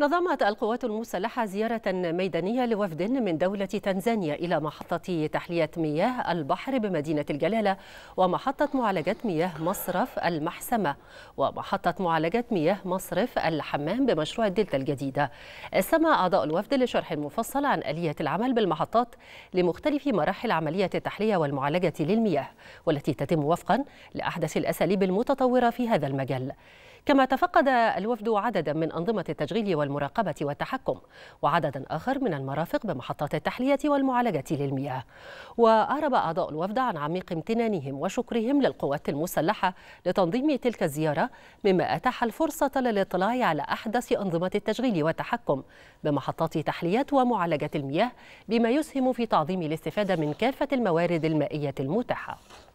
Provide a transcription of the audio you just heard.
نظمت القوات المسلحة زيارة ميدانية لوفد من دولة تنزانيا إلى محطة تحلية مياه البحر بمدينة الجلالة ومحطة معالجة مياه مصرف المحسمة ومحطة معالجة مياه مصرف الحمام بمشروع الدلتا الجديدة استمع أعضاء الوفد لشرح مفصل عن آلية العمل بالمحطات لمختلف مراحل عملية التحلية والمعالجة للمياه والتي تتم وفقا لأحدث الأساليب المتطورة في هذا المجال كما تفقد الوفد عددا من أنظمة التشغيل والمراقبة والتحكم وعددا آخر من المرافق بمحطات التحلية والمعالجة للمياه وأعرب أعضاء الوفد عن عميق امتنانهم وشكرهم للقوات المسلحة لتنظيم تلك الزيارة مما أتاح الفرصة للاطلاع على أحدث أنظمة التشغيل والتحكم بمحطات تحلية ومعالجة المياه بما يسهم في تعظيم الاستفادة من كافة الموارد المائية المتاحة